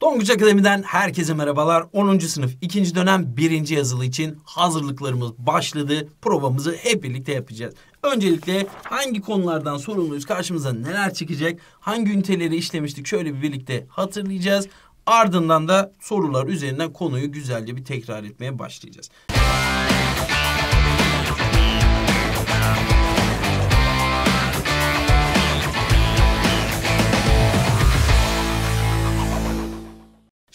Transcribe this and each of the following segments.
Tonguç Akademi'den herkese merhabalar. 10. sınıf 2. dönem 1. yazılı için hazırlıklarımız başladı. Provamızı hep birlikte yapacağız. Öncelikle hangi konulardan sorumluyuz, karşımıza neler çıkacak, hangi üniteleri işlemiştik şöyle bir birlikte hatırlayacağız. Ardından da sorular üzerinden konuyu güzelce bir tekrar etmeye başlayacağız.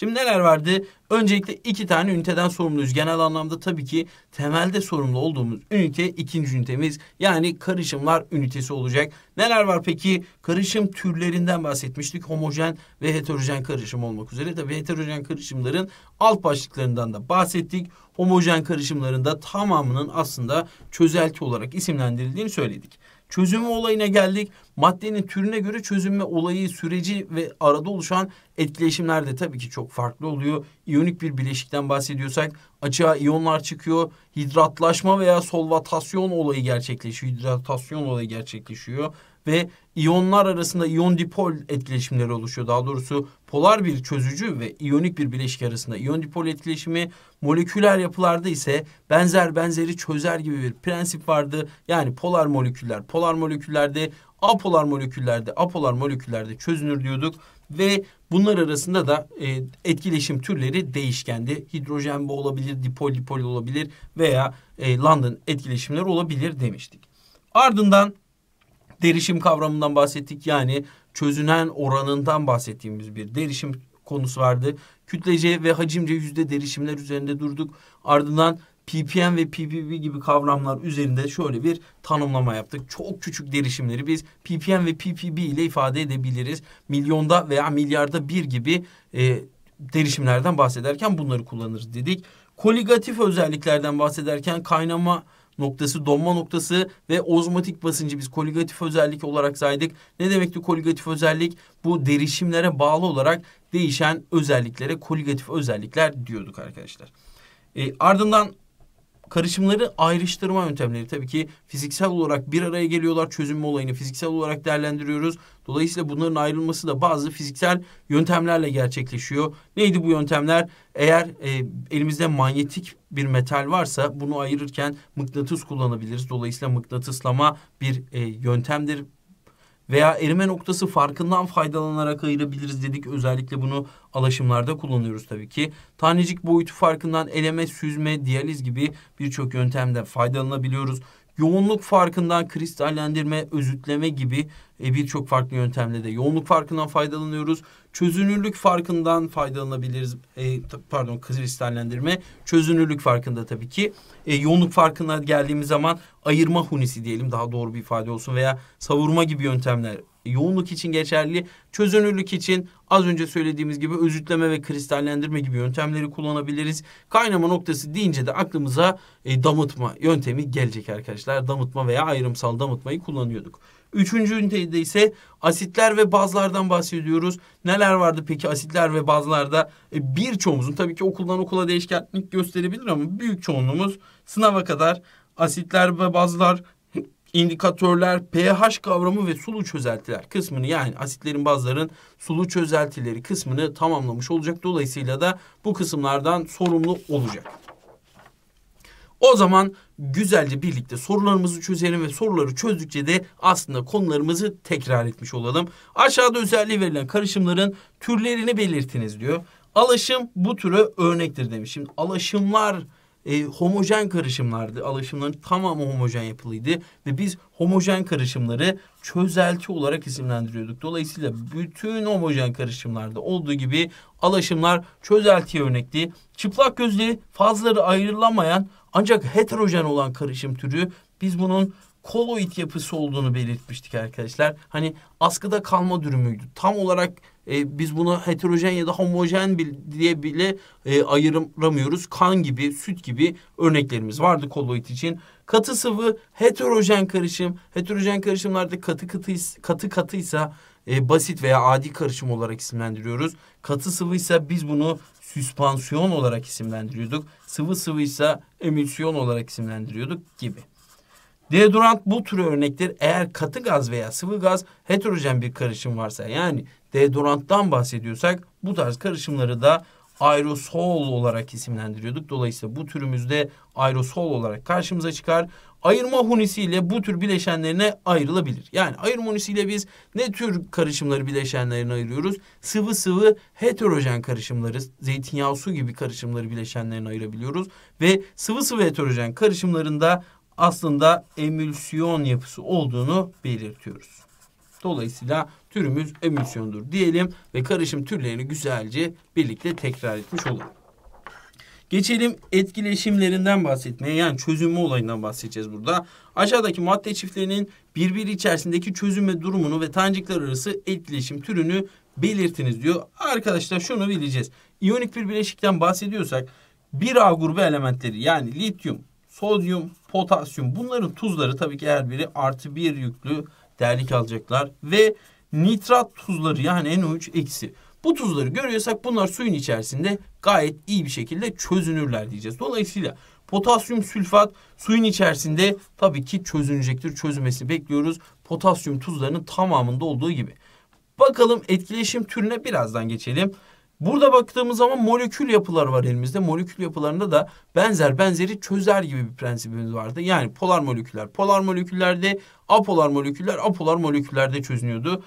Şimdi neler vardı? Öncelikle iki tane üniteden sorumluyuz. Genel anlamda tabii ki temelde sorumlu olduğumuz ünite ikinci ünitemiz yani karışımlar ünitesi olacak. Neler var peki? Karışım türlerinden bahsetmiştik. Homojen ve heterojen karışım olmak üzere. Tabii heterojen karışımların alt başlıklarından da bahsettik. Homojen karışımların da tamamının aslında çözelti olarak isimlendirildiğini söyledik. Çözümü olayına geldik maddenin türüne göre çözünme olayı, süreci ve arada oluşan etkileşimler de tabii ki çok farklı oluyor. İyonik bir bileşikten bahsediyorsak açığa iyonlar çıkıyor. Hidratlaşma veya solvatasyon olayı gerçekleşiyor. Hidratasyon olayı gerçekleşiyor ve iyonlar arasında iyon dipol etkileşimleri oluşuyor. Daha doğrusu polar bir çözücü ve iyonik bir bileşik arasında iyon dipol etkileşimi moleküler yapılarda ise benzer benzeri çözer gibi bir prensip vardı. Yani polar moleküller, polar moleküllerde apolar moleküllerde, apolar moleküllerde çözünür diyorduk ve bunlar arasında da e, etkileşim türleri değişkendi. Hidrojen bu olabilir, dipol dipol olabilir veya e, London etkileşimler olabilir demiştik. Ardından derişim kavramından bahsettik. Yani çözünen oranından bahsettiğimiz bir derişim konusu vardı. Kütlece ve hacimce yüzde derişimler üzerinde durduk. Ardından PPM ve PPB gibi kavramlar üzerinde şöyle bir tanımlama yaptık. Çok küçük derişimleri biz PPM ve PPB ile ifade edebiliriz. Milyonda veya milyarda bir gibi e, derişimlerden bahsederken bunları kullanırız dedik. Koligatif özelliklerden bahsederken kaynama noktası, donma noktası ve ozmotik basıncı biz koligatif özellik olarak saydık. Ne demekti koligatif özellik? Bu derişimlere bağlı olarak değişen özelliklere koligatif özellikler diyorduk arkadaşlar. E, ardından karışımları ayrıştırma yöntemleri. Tabii ki fiziksel olarak bir araya geliyorlar çözünme olayını fiziksel olarak değerlendiriyoruz. Dolayısıyla bunların ayrılması da bazı fiziksel yöntemlerle gerçekleşiyor. Neydi bu yöntemler? Eğer e, elimizde manyetik bir metal varsa bunu ayırırken mıknatıs kullanabiliriz. Dolayısıyla mıknatıslama bir e, yöntemdir veya erime noktası farkından faydalanarak ayırabiliriz dedik. Özellikle bunu alaşımlarda kullanıyoruz tabii ki. Tanecik boyutu farkından eleme, süzme, diyaliz gibi birçok yöntemden faydalanabiliyoruz. Yoğunluk farkından kristallendirme, özütleme gibi e, birçok farklı yöntemle de yoğunluk farkından faydalanıyoruz çözünürlük farkından faydalanabiliriz. E, pardon kristallendirme çözünürlük farkında tabii ki. E, yoğunluk farkına geldiğimiz zaman ayırma hunisi diyelim daha doğru bir ifade olsun veya savurma gibi yöntemler yoğunluk için geçerli, çözünürlük için az önce söylediğimiz gibi özütleme ve kristallendirme gibi yöntemleri kullanabiliriz. Kaynama noktası deyince de aklımıza e, damıtma yöntemi gelecek arkadaşlar. Damıtma veya ayrımsal damıtmayı kullanıyorduk. Üçüncü ünitede ise asitler ve bazlardan bahsediyoruz. Neler vardı peki asitler ve bazlarda? E, Birçoğumuzun tabii ki okuldan okula değişkenlik gösterebilir ama büyük çoğunluğumuz sınava kadar asitler ve bazlar indikatörler, pH kavramı ve sulu çözeltiler kısmını yani asitlerin bazların sulu çözeltileri kısmını tamamlamış olacak. Dolayısıyla da bu kısımlardan sorumlu olacak. O zaman güzelce birlikte sorularımızı çözelim ve soruları çözdükçe de aslında konularımızı tekrar etmiş olalım. Aşağıda özelliği verilen karışımların türlerini belirtiniz diyor. Alaşım bu türe örnektir demiş. Şimdi alaşımlar e, homojen karışımlardı. Alaşımların tamamı homojen yapılıydı ve biz homojen karışımları çözelti olarak isimlendiriyorduk. Dolayısıyla bütün homojen karışımlarda olduğu gibi alaşımlar çözeltiye örnekti. Çıplak gözleri fazları ayrılamayan ancak heterojen olan karışım türü biz bunun koloid yapısı olduğunu belirtmiştik arkadaşlar. Hani askıda kalma dürümüydü. Tam olarak e, biz bunu heterojen ya da homojen diye bile e, ayıramıyoruz. Kan gibi, süt gibi örneklerimiz vardı koloid için. Katı sıvı heterojen karışım. Heterojen karışımlarda katı katı katı katıysa e, basit veya adi karışım olarak isimlendiriyoruz. Katı sıvıysa biz bunu süspansiyon olarak isimlendiriyorduk. Sıvı sıvıysa emülsiyon olarak isimlendiriyorduk gibi. Deodorant bu tür örnektir. Eğer katı gaz veya sıvı gaz heterojen bir karışım varsa yani deodoranttan bahsediyorsak bu tarz karışımları da aerosol olarak isimlendiriyorduk. Dolayısıyla bu türümüzde aerosol olarak karşımıza çıkar. Ayırma hunisiyle bu tür bileşenlerine ayrılabilir. Yani ayırma hunisiyle biz ne tür karışımları bileşenlerine ayırıyoruz? Sıvı sıvı heterojen karışımları, zeytinyağı su gibi karışımları bileşenlerine ayırabiliyoruz. Ve sıvı sıvı heterojen karışımlarında aslında emülsiyon yapısı olduğunu belirtiyoruz. Dolayısıyla türümüz emülsiyondur diyelim ve karışım türlerini güzelce birlikte tekrar etmiş olalım. Geçelim etkileşimlerinden bahsetmeye yani çözünme olayından bahsedeceğiz burada. Aşağıdaki madde çiftlerinin birbiri içerisindeki çözünme durumunu ve tanecikler arası etkileşim türünü belirtiniz diyor. Arkadaşlar şunu bileceğiz. İyonik bir bileşikten bahsediyorsak bir a grubu elementleri yani lityum, sodyum, potasyum bunların tuzları tabii ki her biri artı bir yüklü değerlik alacaklar ve nitrat tuzları yani NO3 eksi. Bu tuzları görüyorsak bunlar suyun içerisinde gayet iyi bir şekilde çözünürler diyeceğiz. Dolayısıyla potasyum sülfat suyun içerisinde tabii ki çözünecektir. Çözülmesini bekliyoruz. Potasyum tuzlarının tamamında olduğu gibi. Bakalım etkileşim türüne birazdan geçelim. Burada baktığımız zaman molekül yapılar var elimizde. Molekül yapılarında da benzer benzeri çözer gibi bir prensibimiz vardı. Yani polar moleküller polar moleküllerde, apolar moleküller apolar moleküllerde çözünüyordu.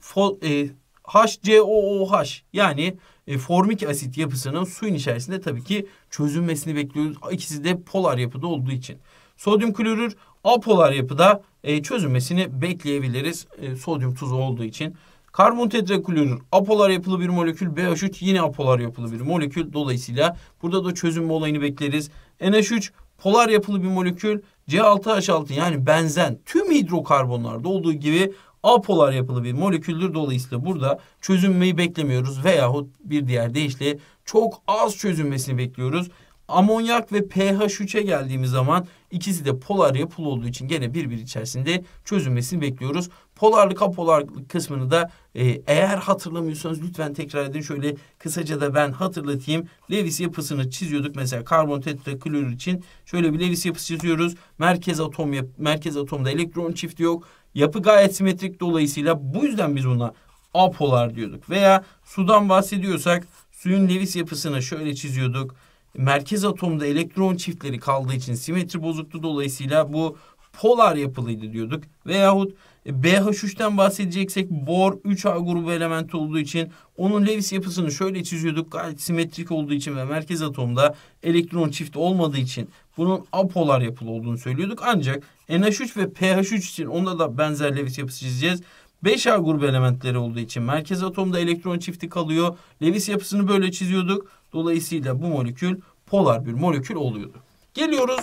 Fo, e, HCOOH yani e, formik asit yapısının suyun içerisinde tabii ki çözünmesini bekliyoruz. İkisi de polar yapıda olduğu için. Sodyum klorür apolar yapıda e, çözünmesini bekleyebiliriz. E, sodyum tuzu olduğu için. Karbon tetraklorür apolar yapılı bir molekül. BH3 yine apolar yapılı bir molekül. Dolayısıyla burada da çözünme olayını bekleriz. NH3 polar yapılı bir molekül. C6H6 yani benzen tüm hidrokarbonlarda olduğu gibi apolar yapılı bir moleküldür. Dolayısıyla burada çözünmeyi beklemiyoruz veyahut bir diğer deyişle çok az çözünmesini bekliyoruz. Amonyak ve pH3'e geldiğimiz zaman İkisi de polar yapılı olduğu için gene birbiri içerisinde çözülmesini bekliyoruz. Polarlı kapolarlı kısmını da e, eğer hatırlamıyorsanız lütfen tekrar edin. Şöyle kısaca da ben hatırlatayım. Lewis yapısını çiziyorduk mesela karbon tetraklorür için. Şöyle bir Lewis yapısı çiziyoruz. Merkez atom merkez atomda elektron çifti yok. Yapı gayet simetrik dolayısıyla bu yüzden biz ona apolar diyorduk. Veya sudan bahsediyorsak suyun Lewis yapısını şöyle çiziyorduk merkez atomda elektron çiftleri kaldığı için simetri bozuktu. Dolayısıyla bu polar yapılıydı diyorduk. Veyahut e, BH3'ten bahsedeceksek bor 3A grubu elementi olduğu için onun Lewis yapısını şöyle çiziyorduk. Gayet simetrik olduğu için ve merkez atomda elektron çift olmadığı için bunun apolar yapılı olduğunu söylüyorduk. Ancak NH3 ve PH3 için onda da benzer Lewis yapısı çizeceğiz. 5'er grup elementleri olduğu için merkez atomda elektron çifti kalıyor. Lewis yapısını böyle çiziyorduk. Dolayısıyla bu molekül polar bir molekül oluyordu. Geliyoruz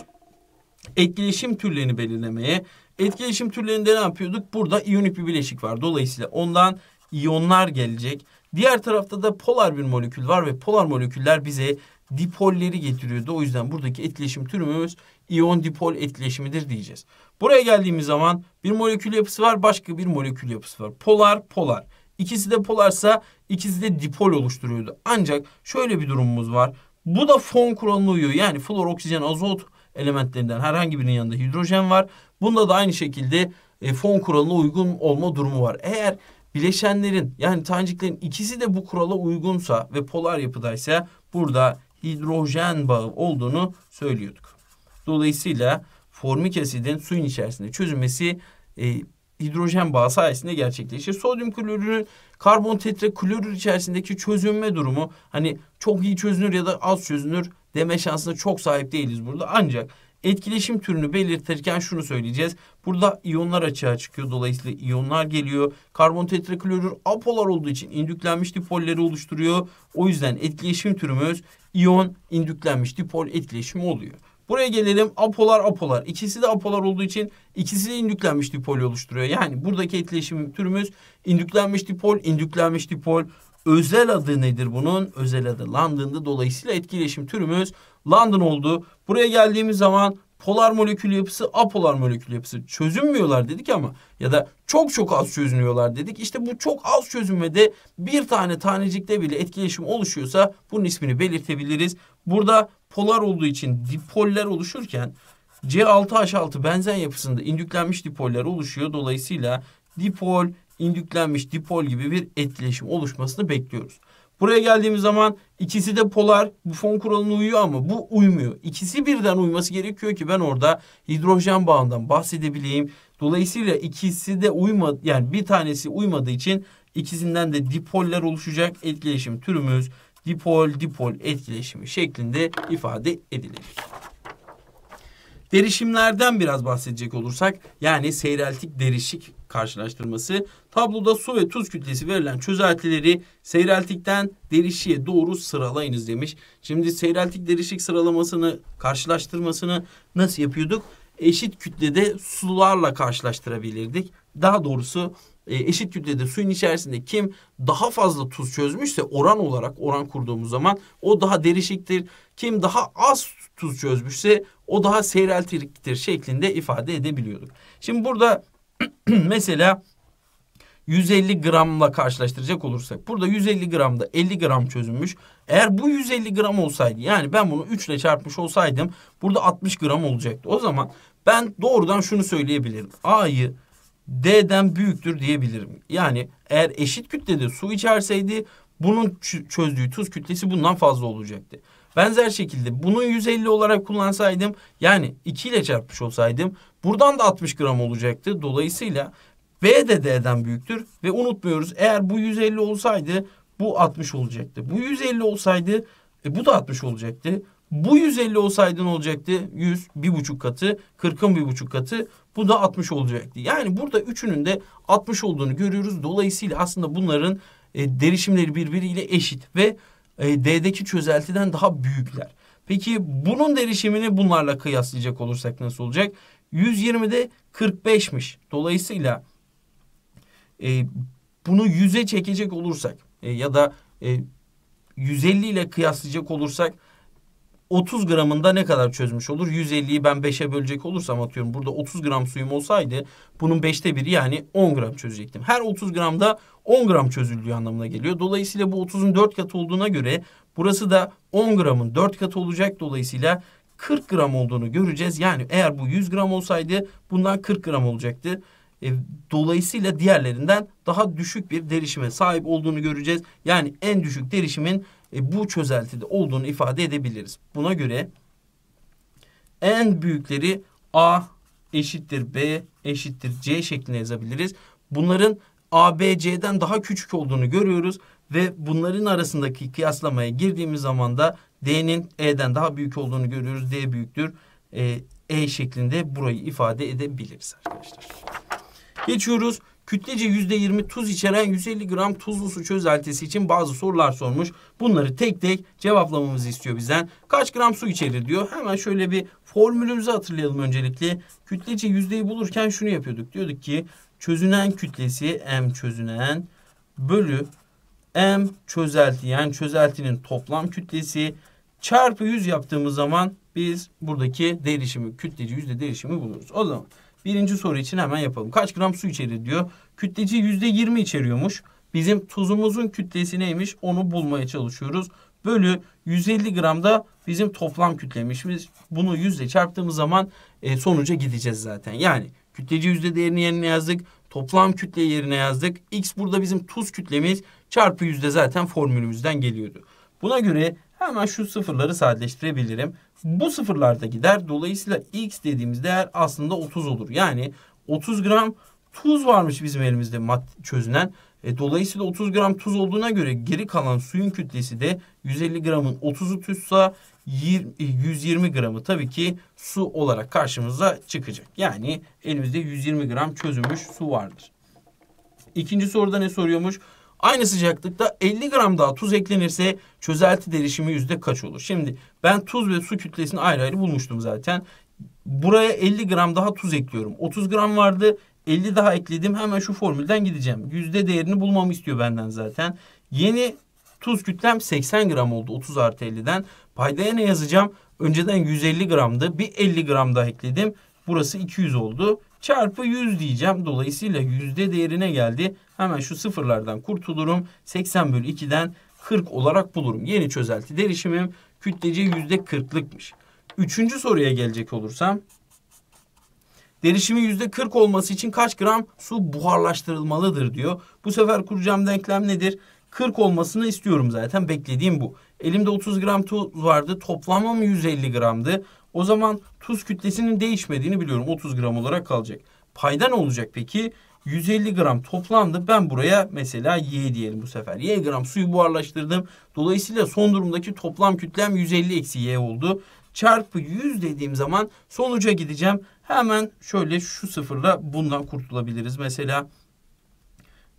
etkileşim türlerini belirlemeye. Etkileşim türlerinde ne yapıyorduk? Burada iyonik bir bileşik var. Dolayısıyla ondan iyonlar gelecek. Diğer tarafta da polar bir molekül var ve polar moleküller bize dipolleri getiriyordu. O yüzden buradaki etkileşim türümüz iyon dipol etkileşimidir diyeceğiz. Buraya geldiğimiz zaman bir molekül yapısı var başka bir molekül yapısı var. Polar polar. İkisi de polarsa ikisi de dipol oluşturuyordu. Ancak şöyle bir durumumuz var. Bu da fon kuralına uyuyor. Yani flor, oksijen, azot elementlerinden herhangi birinin yanında hidrojen var. Bunda da aynı şekilde e, fon kuralına uygun olma durumu var. Eğer bileşenlerin yani taneciklerin ikisi de bu kurala uygunsa ve polar yapıdaysa burada hidrojen bağı olduğunu söylüyorduk. Dolayısıyla formik asidin suyun içerisinde çözülmesi e, hidrojen bağı sayesinde gerçekleşir. Sodyum klorürün karbon tetra klorür içerisindeki çözünme durumu hani çok iyi çözünür ya da az çözünür deme şansına çok sahip değiliz burada. Ancak etkileşim türünü belirtirken şunu söyleyeceğiz. Burada iyonlar açığa çıkıyor. Dolayısıyla iyonlar geliyor. Karbon tetra klorür apolar olduğu için indüklenmiş dipolleri oluşturuyor. O yüzden etkileşim türümüz iyon indüklenmiş dipol etkileşimi oluyor. Buraya gelelim apolar apolar. İkisi de apolar olduğu için ikisi de indüklenmiş dipol oluşturuyor. Yani buradaki etkileşim türümüz indüklenmiş dipol, indüklenmiş dipol. Özel adı nedir bunun? Özel adı London'da. Dolayısıyla etkileşim türümüz London oldu. Buraya geldiğimiz zaman polar molekül yapısı apolar molekül yapısı çözünmüyorlar dedik ama ya da çok çok az çözünüyorlar dedik. İşte bu çok az çözünmede bir tane tanecikte bile etkileşim oluşuyorsa bunun ismini belirtebiliriz. Burada polar olduğu için dipoller oluşurken C6H6 benzen yapısında indüklenmiş dipoller oluşuyor. Dolayısıyla dipol, indüklenmiş dipol gibi bir etkileşim oluşmasını bekliyoruz. Buraya geldiğimiz zaman ikisi de polar bu fon kuralına uyuyor ama bu uymuyor. İkisi birden uyması gerekiyor ki ben orada hidrojen bağından bahsedebileyim. Dolayısıyla ikisi de uyma yani bir tanesi uymadığı için ikisinden de dipoller oluşacak etkileşim türümüz dipol dipol etkileşimi şeklinde ifade edilir. Derişimlerden biraz bahsedecek olursak yani seyreltik derişik karşılaştırması. Tabloda su ve tuz kütlesi verilen çözeltileri seyreltikten derişiğe doğru sıralayınız demiş. Şimdi seyreltik derişik sıralamasını karşılaştırmasını nasıl yapıyorduk? Eşit kütlede sularla karşılaştırabilirdik. Daha doğrusu e, eşit kütlede suyun içerisinde kim daha fazla tuz çözmüşse oran olarak oran kurduğumuz zaman o daha derişiktir. Kim daha az tuz çözmüşse o daha seyreltiktir şeklinde ifade edebiliyorduk. Şimdi burada Mesela 150 gramla karşılaştıracak olursak burada 150 gramda 50 gram çözünmüş. Eğer bu 150 gram olsaydı yani ben bunu 3 ile çarpmış olsaydım burada 60 gram olacaktı. O zaman ben doğrudan şunu söyleyebilirim. A'yı D'den büyüktür diyebilirim. Yani eğer eşit kütlede su içerseydi bunun çözdüğü tuz kütlesi bundan fazla olacaktı. Benzer şekilde bunu 150 olarak kullansaydım yani 2 ile çarpmış olsaydım buradan da 60 gram olacaktı. Dolayısıyla B de D'den büyüktür ve unutmuyoruz eğer bu 150 olsaydı bu 60 olacaktı. Bu 150 olsaydı e, bu da 60 olacaktı. Bu 150 olsaydı ne olacaktı? 100 bir buçuk katı, 40'ın bir buçuk katı. Bu da 60 olacaktı. Yani burada üçünün de 60 olduğunu görüyoruz. Dolayısıyla aslında bunların e, derişimleri birbiriyle eşit ve e, D'deki çözeltiden daha büyükler. Peki bunun derişimini bunlarla kıyaslayacak olursak nasıl olacak? 120'de 45'miş. Dolayısıyla e, bunu 100'e çekecek olursak e, ya da e, 150 ile kıyaslayacak olursak 30 gramında ne kadar çözmüş olur? 150'yi ben 5'e bölecek olursam atıyorum. Burada 30 gram suyum olsaydı bunun 5'te biri yani 10 gram çözecektim. Her 30 gramda 10 gram çözüldüğü anlamına geliyor. Dolayısıyla bu 30'un 4 katı olduğuna göre burası da 10 gramın 4 katı olacak. Dolayısıyla 40 gram olduğunu göreceğiz. Yani eğer bu 100 gram olsaydı bundan 40 gram olacaktı. E, dolayısıyla diğerlerinden daha düşük bir derişime sahip olduğunu göreceğiz. Yani en düşük derişimin e, bu çözeltide olduğunu ifade edebiliriz. Buna göre en büyükleri A eşittir B eşittir C şeklinde yazabiliriz. Bunların A, B, C'den daha küçük olduğunu görüyoruz ve bunların arasındaki kıyaslamaya girdiğimiz zaman da D'nin E'den daha büyük olduğunu görüyoruz. D büyüktür. E, e şeklinde burayı ifade edebiliriz arkadaşlar. Geçiyoruz Kütlece yüzde %20 tuz içeren 150 gram tuzlu su çözeltisi için bazı sorular sormuş. Bunları tek tek cevaplamamızı istiyor bizden. Kaç gram su içerir diyor. Hemen şöyle bir formülümüzü hatırlayalım öncelikle. Kütlece yüzdeyi bulurken şunu yapıyorduk. Diyorduk ki çözünen kütlesi M çözünen bölü M çözelti yani çözeltinin toplam kütlesi çarpı 100 yaptığımız zaman biz buradaki değişimi kütlece yüzde değişimi buluruz. O zaman Birinci soru için hemen yapalım. Kaç gram su içerir diyor. Kütleci yüzde yirmi içeriyormuş. Bizim tuzumuzun kütlesi neymiş onu bulmaya çalışıyoruz. Bölü 150 gram da bizim toplam kütlemişimiz. Bunu yüzle çarptığımız zaman e, sonuca gideceğiz zaten. Yani kütleci yüzde değerini yerine yazdık. Toplam kütle yerine yazdık. X burada bizim tuz kütlemiz çarpı yüzde zaten formülümüzden geliyordu. Buna göre hemen şu sıfırları sadeleştirebilirim. Bu sıfırlarda gider. Dolayısıyla x dediğimiz değer aslında 30 olur. Yani 30 gram tuz varmış bizim elimizde mat çözünen. E, dolayısıyla 30 gram tuz olduğuna göre geri kalan suyun kütlesi de 150 gramın 30'u tuzsa 120 gramı tabii ki su olarak karşımıza çıkacak. Yani elimizde 120 gram çözülmüş su vardır. İkinci soruda ne soruyormuş? Aynı sıcaklıkta 50 gram daha tuz eklenirse çözelti derişimi yüzde kaç olur? Şimdi ben tuz ve su kütlesini ayrı ayrı bulmuştum zaten. Buraya 50 gram daha tuz ekliyorum. 30 gram vardı. 50 daha ekledim. Hemen şu formülden gideceğim. Yüzde değerini bulmamı istiyor benden zaten. Yeni tuz kütlem 80 gram oldu 30 artı 50'den. Paydaya ne yazacağım? Önceden 150 gramdı. Bir 50 gram daha ekledim. Burası 200 oldu çarpı 100 diyeceğim. Dolayısıyla yüzde değerine geldi. Hemen şu sıfırlardan kurtulurum. 80 bölü 2'den 40 olarak bulurum. Yeni çözelti derişimim kütlece yüzde 40'lıkmış. Üçüncü soruya gelecek olursam. Derişimi yüzde 40 olması için kaç gram su buharlaştırılmalıdır diyor. Bu sefer kuracağım denklem nedir? 40 olmasını istiyorum zaten. Beklediğim bu. Elimde 30 gram tuz vardı. Toplamam 150 gramdı. O zaman tuz kütlesinin değişmediğini biliyorum. 30 gram olarak kalacak. Payda ne olacak peki? 150 gram toplandı. Ben buraya mesela Y diyelim bu sefer. Y gram suyu buharlaştırdım. Dolayısıyla son durumdaki toplam kütlem 150 eksi Y oldu. Çarpı 100 dediğim zaman sonuca gideceğim. Hemen şöyle şu sıfırla bundan kurtulabiliriz. Mesela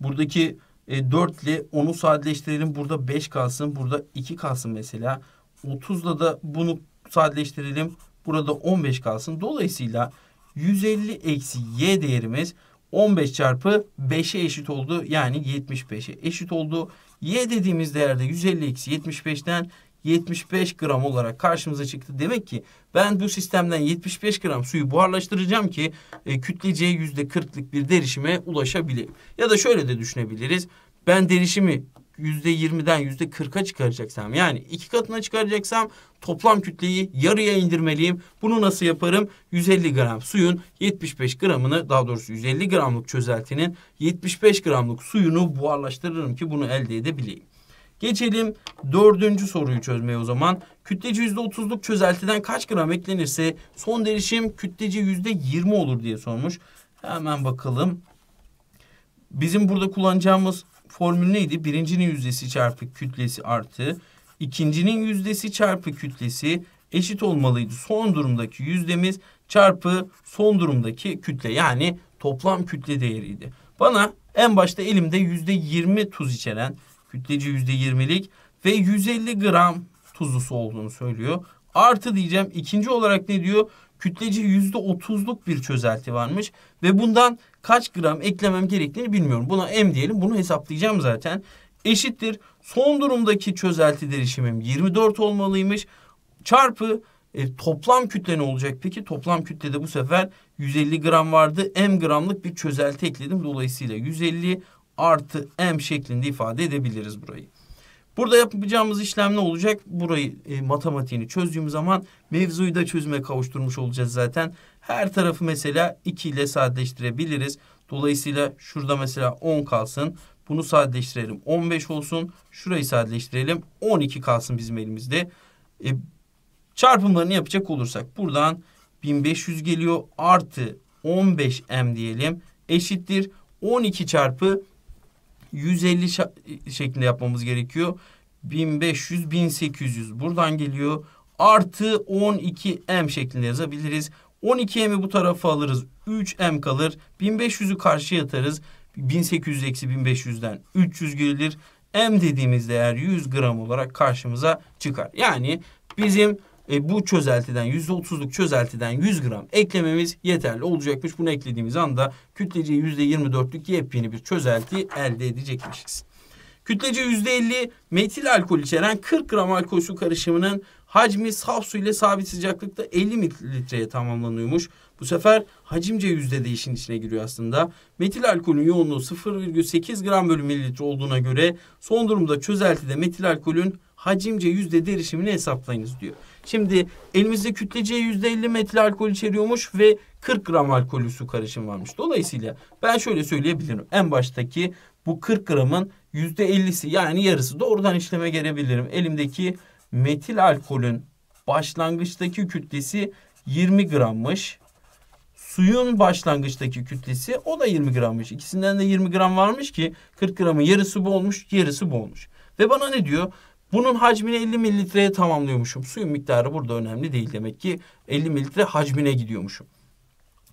buradaki 4 ile 10'u sadeleştirelim. Burada 5 kalsın. Burada 2 kalsın mesela. 30 da bunu sadeleştirelim. Burada 15 kalsın. Dolayısıyla 150 eksi y değerimiz 15 çarpı 5'e eşit oldu. Yani 75'e eşit oldu. Y dediğimiz değerde 150 eksi 75'ten 75 gram olarak karşımıza çıktı. Demek ki ben bu sistemden 75 gram suyu buharlaştıracağım ki e, kütleceye %40'lık bir derişime ulaşabileyim. Ya da şöyle de düşünebiliriz. Ben derişimi yüzde %20'den yüzde %40'a çıkaracaksam yani iki katına çıkaracaksam toplam kütleyi yarıya indirmeliyim. Bunu nasıl yaparım? 150 gram suyun 75 gramını daha doğrusu 150 gramlık çözeltinin 75 gramlık suyunu buharlaştırırım ki bunu elde edebileyim. Geçelim dördüncü soruyu çözmeye o zaman. Kütleci %30'luk çözeltiden kaç gram eklenirse son derişim kütleci %20 olur diye sormuş. Hemen bakalım. Bizim burada kullanacağımız formül neydi? Birincinin yüzdesi çarpı kütlesi artı ikincinin yüzdesi çarpı kütlesi eşit olmalıydı. Son durumdaki yüzdemiz çarpı son durumdaki kütle yani toplam kütle değeriydi. Bana en başta elimde yüzde yirmi tuz içeren kütleci yüzde yirmilik ve 150 gram tuzlusu olduğunu söylüyor. Artı diyeceğim. ikinci olarak ne diyor? Kütleci yüzde otuzluk bir çözelti varmış ve bundan kaç gram eklemem gerektiğini bilmiyorum. Buna M diyelim bunu hesaplayacağım zaten. Eşittir son durumdaki çözelti derişimim 24 olmalıymış çarpı e, toplam kütle ne olacak peki? Toplam kütlede bu sefer 150 gram vardı. M gramlık bir çözelti ekledim. Dolayısıyla 150 artı M şeklinde ifade edebiliriz burayı. Burada yapacağımız işlem ne olacak? Burayı e, matematiğini çözdüğümüz zaman mevzuyu da çözüme kavuşturmuş olacağız zaten. Her tarafı mesela 2 ile sadeleştirebiliriz. Dolayısıyla şurada mesela 10 kalsın. Bunu sadeleştirelim 15 olsun. Şurayı sadeleştirelim 12 kalsın bizim elimizde. E, çarpımlarını yapacak olursak buradan 1500 geliyor artı 15m diyelim eşittir 12 çarpı 150 şeklinde yapmamız gerekiyor. 1500, 1800 buradan geliyor. Artı 12M şeklinde yazabiliriz. 12M'i bu tarafa alırız. 3M kalır. 1500'ü karşıya atarız. 1800 eksi 1500'den 300 gelir. M dediğimiz değer 100 gram olarak karşımıza çıkar. Yani bizim e, bu çözeltiden %30'luk çözeltiden 100 gram eklememiz yeterli olacakmış. Bunu eklediğimiz anda kütlece %24'lük yepyeni bir çözelti elde edecekmişiz. Kütlece %50 metil alkol içeren 40 gram alkol su karışımının hacmi saf su ile sabit sıcaklıkta 50 mililitreye tamamlanıyormuş. Bu sefer hacimce yüzde de işin içine giriyor aslında. Metil alkolün yoğunluğu 0,8 gram bölü mililitre olduğuna göre son durumda çözeltide metil alkolün hacimce yüzde derişimini hesaplayınız diyor. Şimdi elimizde kütlece %50 metil alkol içeriyormuş ve 40 gram alkolü su karışım varmış. Dolayısıyla ben şöyle söyleyebilirim. En baştaki bu 40 gramın %50'si yani yarısı doğrudan işleme gelebilirim. Elimdeki metil alkolün başlangıçtaki kütlesi 20 grammış. Suyun başlangıçtaki kütlesi o da 20 grammış. İkisinden de 20 gram varmış ki 40 gramın yarısı bu olmuş, yarısı bu olmuş. Ve bana ne diyor? Bunun hacmini 50 mililitreye tamamlıyormuşum. Suyun miktarı burada önemli değil demek ki 50 mililitre hacmine gidiyormuşum.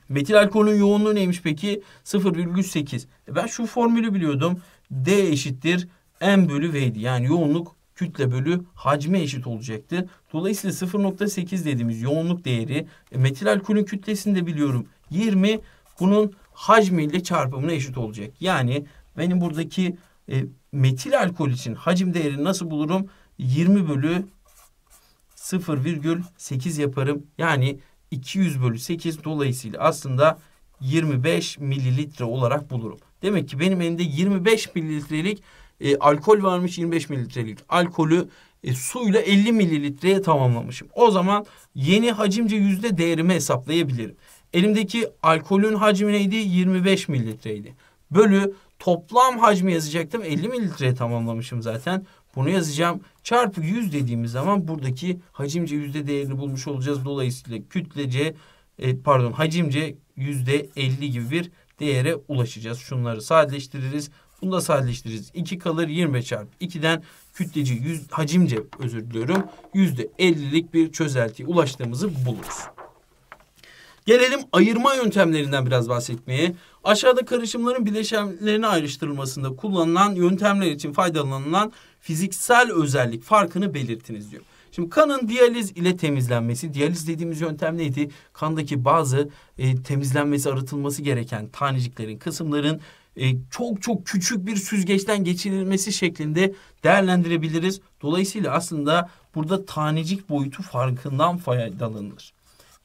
Metil alkolün yoğunluğu neymiş peki? 0,8. E ben şu formülü biliyordum. D eşittir M bölü V'di. Yani yoğunluk kütle bölü hacme eşit olacaktı. Dolayısıyla 0.8 dediğimiz yoğunluk değeri e, metil alkolün kütlesini de biliyorum. 20 bunun hacmiyle çarpımına eşit olacak. Yani benim buradaki e, metil alkol için hacim değerini nasıl bulurum? 20 bölü 0,8 yaparım. Yani 200 bölü 8 dolayısıyla aslında 25 mililitre olarak bulurum. Demek ki benim elimde 25 mililitrelik e, alkol varmış 25 mililitrelik alkolü e, suyla 50 mililitreye tamamlamışım. O zaman yeni hacimce yüzde değerimi hesaplayabilirim. Elimdeki alkolün hacmi neydi? 25 mililitreydi. Bölü Toplam hacmi yazacaktım. 50 mililitreye tamamlamışım zaten. Bunu yazacağım. Çarpı 100 dediğimiz zaman buradaki hacimce yüzde değerini bulmuş olacağız. Dolayısıyla kütlece e, pardon hacimce yüzde 50 gibi bir değere ulaşacağız. Şunları sadeleştiririz. Bunu da sadeleştiririz. 2 kalır 20 çarpı 2'den kütleci yüz, hacimce özür diliyorum. Yüzde %50'lik bir çözeltiye ulaştığımızı buluruz. Gelelim ayırma yöntemlerinden biraz bahsetmeye. Aşağıda karışımların bileşenlerini ayrıştırılmasında kullanılan yöntemler için faydalanılan fiziksel özellik farkını belirtiniz diyor. Şimdi kanın diyaliz ile temizlenmesi, diyaliz dediğimiz yöntem neydi? Kandaki bazı e, temizlenmesi, arıtılması gereken taneciklerin, kısımların e, çok çok küçük bir süzgeçten geçirilmesi şeklinde değerlendirebiliriz. Dolayısıyla aslında burada tanecik boyutu farkından faydalanılır.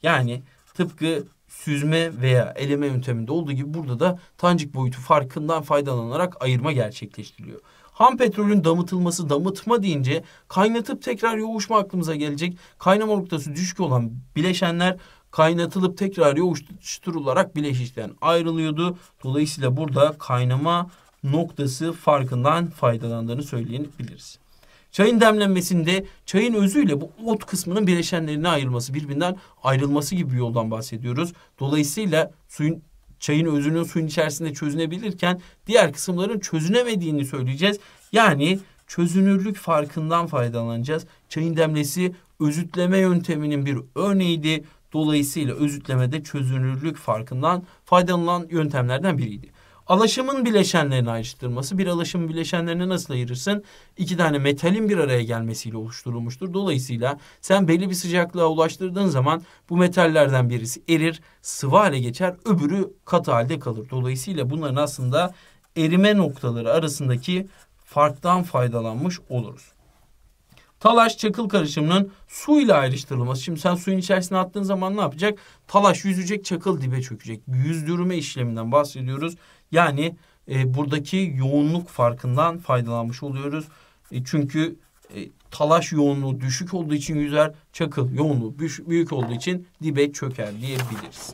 Yani Tıpkı süzme veya eleme yönteminde olduğu gibi burada da tancik boyutu farkından faydalanarak ayırma gerçekleştiriliyor. Ham petrolün damıtılması damıtma deyince kaynatıp tekrar yoğuşma aklımıza gelecek. Kaynama noktası düşük olan bileşenler kaynatılıp tekrar yoğuşturularak bileşikten ayrılıyordu. Dolayısıyla burada kaynama noktası farkından faydalandığını söyleyebiliriz. Çayın demlenmesinde çayın özüyle bu ot kısmının bileşenlerine ayrılması, birbirinden ayrılması gibi bir yoldan bahsediyoruz. Dolayısıyla suyun çayın özünün suyun içerisinde çözünebilirken diğer kısımların çözünemediğini söyleyeceğiz. Yani çözünürlük farkından faydalanacağız. Çayın demlesi özütleme yönteminin bir örneğiydi. Dolayısıyla özütlemede çözünürlük farkından faydalanan yöntemlerden biriydi. Alaşımın bileşenlerini ayrıştırması. Bir alaşımın bileşenlerini nasıl ayırırsın? İki tane metalin bir araya gelmesiyle oluşturulmuştur. Dolayısıyla sen belli bir sıcaklığa ulaştırdığın zaman bu metallerden birisi erir, sıvı hale geçer, öbürü katı halde kalır. Dolayısıyla bunların aslında erime noktaları arasındaki farktan faydalanmış oluruz. Talaş çakıl karışımının su ile ayrıştırılması. Şimdi sen suyun içerisine attığın zaman ne yapacak? Talaş yüzecek, çakıl dibe çökecek. Yüzdürme işleminden bahsediyoruz. Yani e, buradaki yoğunluk farkından faydalanmış oluyoruz. E, çünkü e, talaş yoğunluğu düşük olduğu için yüzer, çakıl yoğunluğu büyük olduğu için dibe çöker diyebiliriz.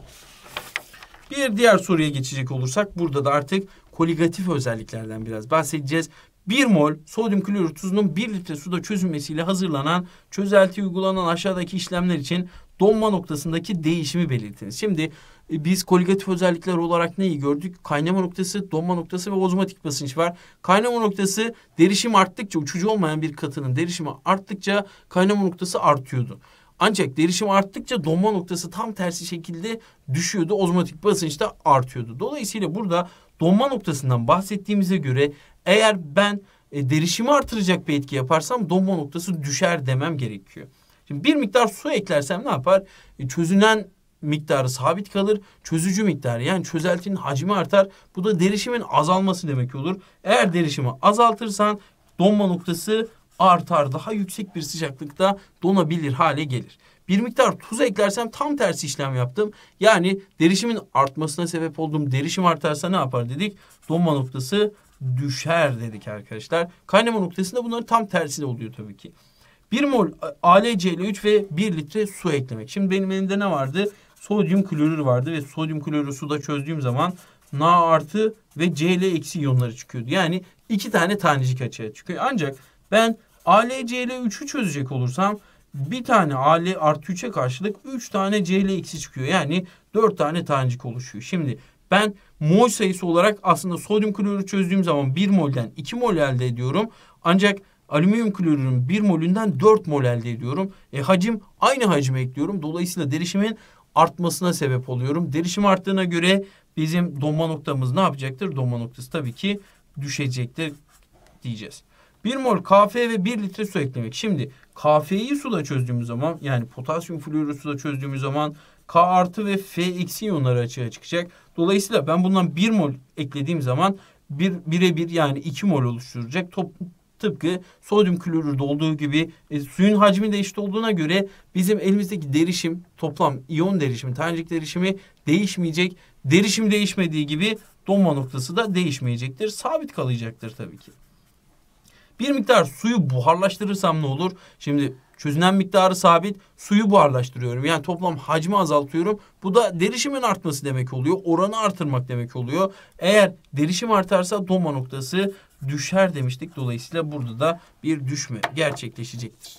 Bir diğer soruya geçecek olursak burada da artık koligatif özelliklerden biraz bahsedeceğiz. 1 mol sodyum klorür tuzunun 1 litre suda çözülmesiyle hazırlanan çözelti uygulanan aşağıdaki işlemler için donma noktasındaki değişimi belirtiniz. Şimdi e, biz koligatif özellikler olarak neyi gördük? Kaynama noktası, donma noktası ve ozmatik basınç var. Kaynama noktası derişim arttıkça, uçucu olmayan bir katının derişimi arttıkça kaynama noktası artıyordu. Ancak derişim arttıkça donma noktası tam tersi şekilde düşüyordu. Ozmotik basınç da artıyordu. Dolayısıyla burada donma noktasından bahsettiğimize göre eğer ben e, derişimi artıracak bir etki yaparsam donma noktası düşer demem gerekiyor. Şimdi bir miktar su eklersem ne yapar? E, çözünen miktarı sabit kalır. Çözücü miktarı yani çözeltinin hacmi artar. Bu da derişimin azalması demek olur. Eğer derişimi azaltırsan donma noktası artar. Daha yüksek bir sıcaklıkta donabilir hale gelir. Bir miktar tuz eklersem tam tersi işlem yaptım. Yani derişimin artmasına sebep oldum. derişim artarsa ne yapar dedik? Donma noktası düşer dedik arkadaşlar. Kaynama noktasında bunların tam tersi de oluyor tabii ki. 1 mol ALCl3 ve 1 litre su eklemek. Şimdi benim elimde ne vardı? sodyum klorür vardı ve sodyum klorürü suda çözdüğüm zaman Na artı ve Cl eksi iyonları çıkıyordu. Yani iki tane tanecik açığa çıkıyor. Ancak ben AlCl3'ü çözecek olursam bir tane Al artı 3'e karşılık 3 tane Cl eksi çıkıyor. Yani 4 tane tanecik oluşuyor. Şimdi ben mol sayısı olarak aslında sodyum klorürü çözdüğüm zaman 1 molden 2 mol elde ediyorum. Ancak alüminyum klorürün 1 molünden 4 mol elde ediyorum. E, hacim aynı hacime ekliyorum. Dolayısıyla derişimin artmasına sebep oluyorum. Derişim arttığına göre bizim donma noktamız ne yapacaktır? Donma noktası tabii ki düşecektir diyeceğiz. 1 mol kahve ve 1 litre su eklemek. Şimdi kahveyi suda çözdüğümüz zaman yani potasyum florürü suda çözdüğümüz zaman K artı ve F eksi iyonları açığa çıkacak. Dolayısıyla ben bundan 1 mol eklediğim zaman bir, bire bir yani 2 mol oluşturacak. Top, Tıpkı sodyum klorürde olduğu gibi e, suyun hacmi değişti olduğuna göre bizim elimizdeki derişim toplam iyon derişimi, tanecik derişimi değişmeyecek. Derişim değişmediği gibi donma noktası da değişmeyecektir. Sabit kalacaktır tabii ki. Bir miktar suyu buharlaştırırsam ne olur? Şimdi çözünen miktarı sabit, suyu buharlaştırıyorum. Yani toplam hacmi azaltıyorum. Bu da derişimin artması demek oluyor. Oranı artırmak demek oluyor. Eğer derişim artarsa donma noktası düşer demiştik. Dolayısıyla burada da bir düşme gerçekleşecektir.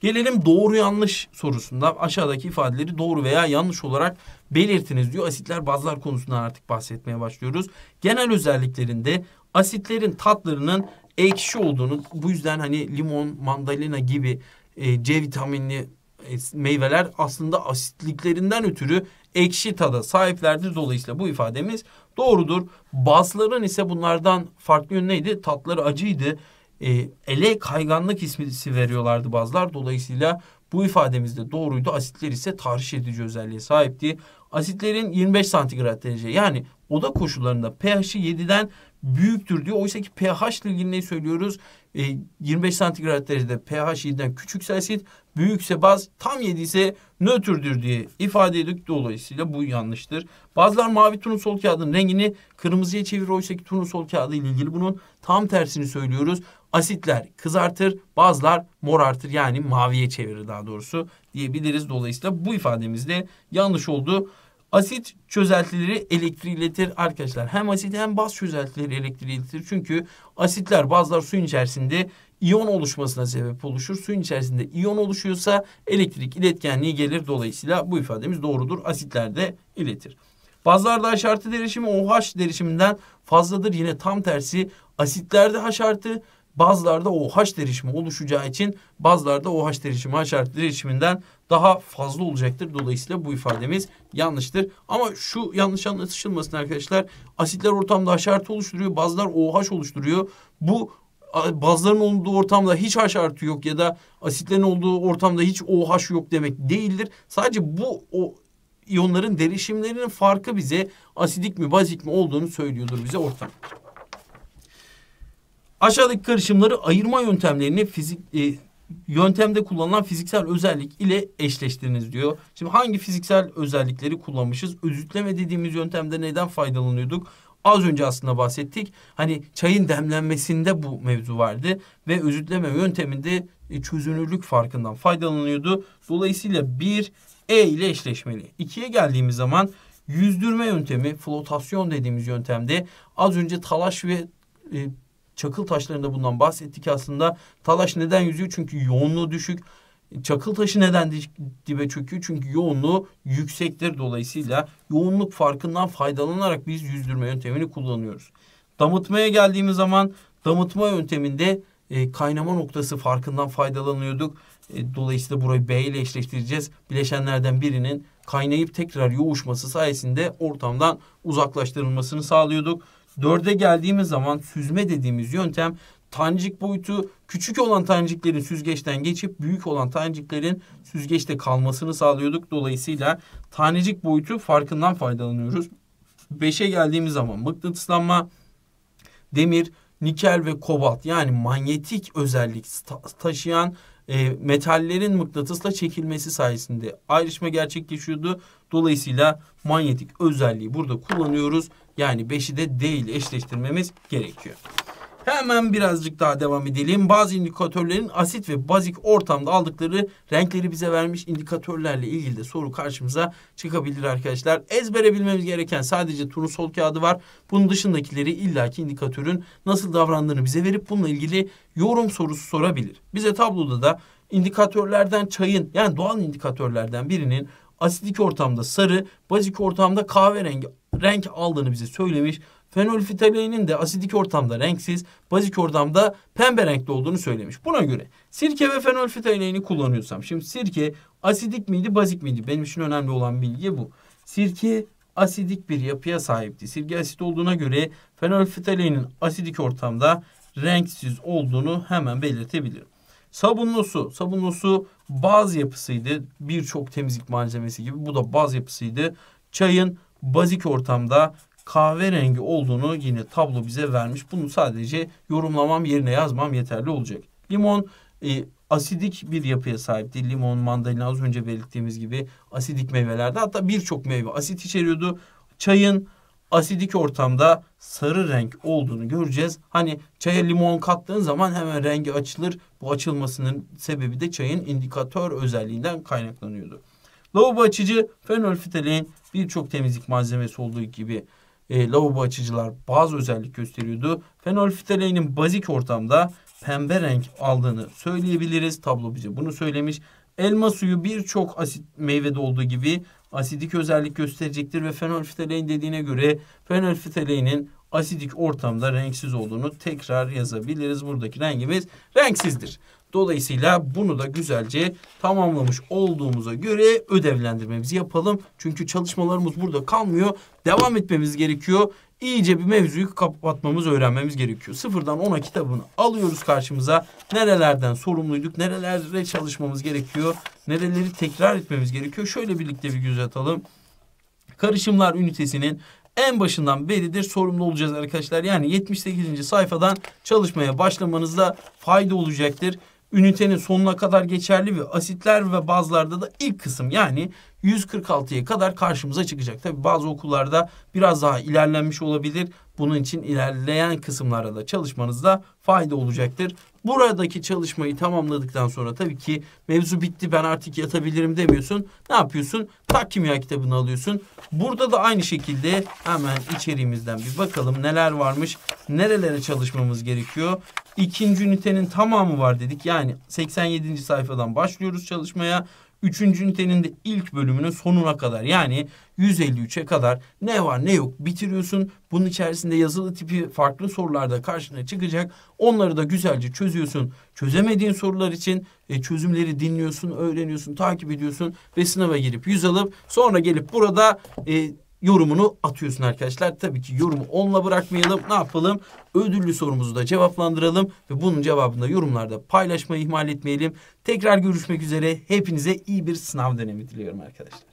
Gelelim doğru yanlış sorusunda aşağıdaki ifadeleri doğru veya yanlış olarak belirtiniz diyor. Asitler bazlar konusundan artık bahsetmeye başlıyoruz. Genel özelliklerinde asitlerin tatlarının ekşi olduğunu bu yüzden hani limon, mandalina gibi e, C vitaminli e, meyveler aslında asitliklerinden ötürü ekşi tada sahiplerdir. Dolayısıyla bu ifademiz doğrudur. Bazılarının ise bunlardan farklı yönü neydi? Tatları acıydı. E, ele kayganlık ismi veriyorlardı bazılar. Dolayısıyla bu ifademizde doğruydu. Asitler ise tahriş edici özelliğe sahipti. Asitlerin 25 santigrat derece yani oda koşullarında pH'i 7'den büyüktür diyor. Oysa ki pH ile ilgili ne söylüyoruz? E, 25 santigrat derecede pH 7'den küçük selsit, büyükse baz, tam 7 ise nötrdür diye ifade edildik. Dolayısıyla bu yanlıştır. Bazılar mavi turnusol kağıdının rengini kırmızıya çevir. Oysa ki sol kağıdı ile ilgili bunun tam tersini söylüyoruz. Asitler kızartır, bazılar morartır yani maviye çevirir daha doğrusu diyebiliriz. Dolayısıyla bu ifademiz de yanlış oldu. Asit çözeltileri elektriletir arkadaşlar. Hem asit hem baz çözeltileri elektriletir. Çünkü asitler bazlar suyun içerisinde iyon oluşmasına sebep oluşur. Suyun içerisinde iyon oluşuyorsa elektrik iletkenliği gelir. Dolayısıyla bu ifademiz doğrudur. Asitler de iletir. bazılarda H artı derişimi OH derişiminden fazladır. Yine tam tersi asitlerde H artı Bazılarda OH derişimi oluşacağı için bazılarda OH derişimi HR derişiminden daha fazla olacaktır. Dolayısıyla bu ifademiz yanlıştır. Ama şu yanlış anlaşılmasın arkadaşlar. Asitler ortamda haşartı oluşturuyor. Bazılar OH oluşturuyor. Bu bazıların olduğu ortamda hiç H artı yok ya da asitlerin olduğu ortamda hiç OH yok demek değildir. Sadece bu o iyonların derişimlerinin farkı bize asidik mi bazik mi olduğunu söylüyordur bize ortam. Aşağıdaki karışımları ayırma yöntemlerini fizik e, yöntemde kullanılan fiziksel özellik ile eşleştiriniz diyor. Şimdi hangi fiziksel özellikleri kullanmışız? Özütleme dediğimiz yöntemde neden faydalanıyorduk? Az önce aslında bahsettik. Hani çayın demlenmesinde bu mevzu vardı ve özütleme yönteminde e, çözünürlük farkından faydalanıyordu. Dolayısıyla bir E ile eşleşmeli. İkiye geldiğimiz zaman yüzdürme yöntemi, flotasyon dediğimiz yöntemde az önce talaş ve e, Çakıl taşlarında bundan bahsettik aslında. Talaş neden yüzüyor? Çünkü yoğunluğu düşük. Çakıl taşı neden dibe çöküyor? Çünkü yoğunluğu yüksektir. Dolayısıyla yoğunluk farkından faydalanarak biz yüzdürme yöntemini kullanıyoruz. Damıtmaya geldiğimiz zaman damıtma yönteminde e, kaynama noktası farkından faydalanıyorduk. E, dolayısıyla burayı B ile eşleştireceğiz. Bileşenlerden birinin kaynayıp tekrar yoğuşması sayesinde ortamdan uzaklaştırılmasını sağlıyorduk. Dörde geldiğimiz zaman süzme dediğimiz yöntem tancik boyutu küçük olan tanciklerin süzgeçten geçip büyük olan tanciklerin süzgeçte kalmasını sağlıyorduk. Dolayısıyla tanecik boyutu farkından faydalanıyoruz. Beşe geldiğimiz zaman mıknatıslanma, demir, nikel ve kobalt yani manyetik özellik taşıyan e, metallerin mıknatısla çekilmesi sayesinde ayrışma gerçekleşiyordu. Dolayısıyla manyetik özelliği burada kullanıyoruz. Yani 5'i de D ile eşleştirmemiz gerekiyor. Hemen birazcık daha devam edelim. Bazı indikatörlerin asit ve bazik ortamda aldıkları renkleri bize vermiş indikatörlerle ilgili de soru karşımıza çıkabilir arkadaşlar. Ezbere bilmemiz gereken sadece turun sol kağıdı var. Bunun dışındakileri illaki indikatörün nasıl davrandığını bize verip bununla ilgili yorum sorusu sorabilir. Bize tabloda da indikatörlerden çayın yani doğal indikatörlerden birinin asidik ortamda sarı, bazik ortamda kahverengi renk aldığını bize söylemiş. Fenolfitalenin de asidik ortamda renksiz, bazik ortamda pembe renkli olduğunu söylemiş. Buna göre sirke ve fenolfitaleni kullanıyorsam. Şimdi sirke asidik miydi, bazik miydi? Benim için önemli olan bilgi bu. Sirke asidik bir yapıya sahipti. Sirke asit olduğuna göre fenolfitalenin asidik ortamda renksiz olduğunu hemen belirtebilirim. Sabunlu su. Sabunlu su baz yapısıydı. Birçok temizlik malzemesi gibi bu da baz yapısıydı. Çayın bazik ortamda kahverengi olduğunu yine tablo bize vermiş. Bunu sadece yorumlamam yerine yazmam yeterli olacak. Limon e, asidik bir yapıya sahipti. Limon, mandalina az önce belirttiğimiz gibi asidik meyvelerde hatta birçok meyve asit içeriyordu. Çayın asidik ortamda sarı renk olduğunu göreceğiz. Hani çaya limon kattığın zaman hemen rengi açılır. Bu açılmasının sebebi de çayın indikatör özelliğinden kaynaklanıyordu. Lavabo açıcı fenolfitalein birçok temizlik malzemesi olduğu gibi e, lavabo açıcılar bazı özellik gösteriyordu. Fenolfitaleynin bazik ortamda pembe renk aldığını söyleyebiliriz. Tablo bize bunu söylemiş. Elma suyu birçok asit meyvede olduğu gibi asidik özellik gösterecektir ve fenolftalein dediğine göre fenolftaleinin asidik ortamda renksiz olduğunu tekrar yazabiliriz. Buradaki rengimiz renksizdir. Dolayısıyla bunu da güzelce tamamlamış olduğumuza göre ödevlendirmemizi yapalım. Çünkü çalışmalarımız burada kalmıyor. Devam etmemiz gerekiyor iyice bir mevzuyu kapatmamız, öğrenmemiz gerekiyor. Sıfırdan ona kitabını alıyoruz karşımıza. Nerelerden sorumluyduk, nerelerde çalışmamız gerekiyor, nereleri tekrar etmemiz gerekiyor. Şöyle birlikte bir göz atalım. Karışımlar ünitesinin en başından beridir sorumlu olacağız arkadaşlar. Yani 78. sayfadan çalışmaya başlamanızda fayda olacaktır ünitenin sonuna kadar geçerli ve asitler ve bazlarda da ilk kısım yani 146'ya kadar karşımıza çıkacak. Tabi bazı okullarda biraz daha ilerlenmiş olabilir. Bunun için ilerleyen kısımlarda da çalışmanızda fayda olacaktır. Buradaki çalışmayı tamamladıktan sonra tabii ki mevzu bitti ben artık yatabilirim demiyorsun. Ne yapıyorsun? Tak kimya kitabını alıyorsun. Burada da aynı şekilde hemen içeriğimizden bir bakalım neler varmış. Nerelere çalışmamız gerekiyor. İkinci ünitenin tamamı var dedik. Yani 87. sayfadan başlıyoruz çalışmaya. Üçüncü ünitenin de ilk bölümünün sonuna kadar yani 153'e kadar ne var ne yok bitiriyorsun. Bunun içerisinde yazılı tipi farklı sorularda karşına çıkacak. Onları da güzelce çözüyorsun. Çözemediğin sorular için e, çözümleri dinliyorsun, öğreniyorsun, takip ediyorsun ve sınava girip yüz alıp sonra gelip burada... E, yorumunu atıyorsun arkadaşlar. Tabii ki yorumu onunla bırakmayalım. Ne yapalım? Ödüllü sorumuzu da cevaplandıralım ve bunun cevabını da yorumlarda paylaşmayı ihmal etmeyelim. Tekrar görüşmek üzere. Hepinize iyi bir sınav dönemi diliyorum arkadaşlar.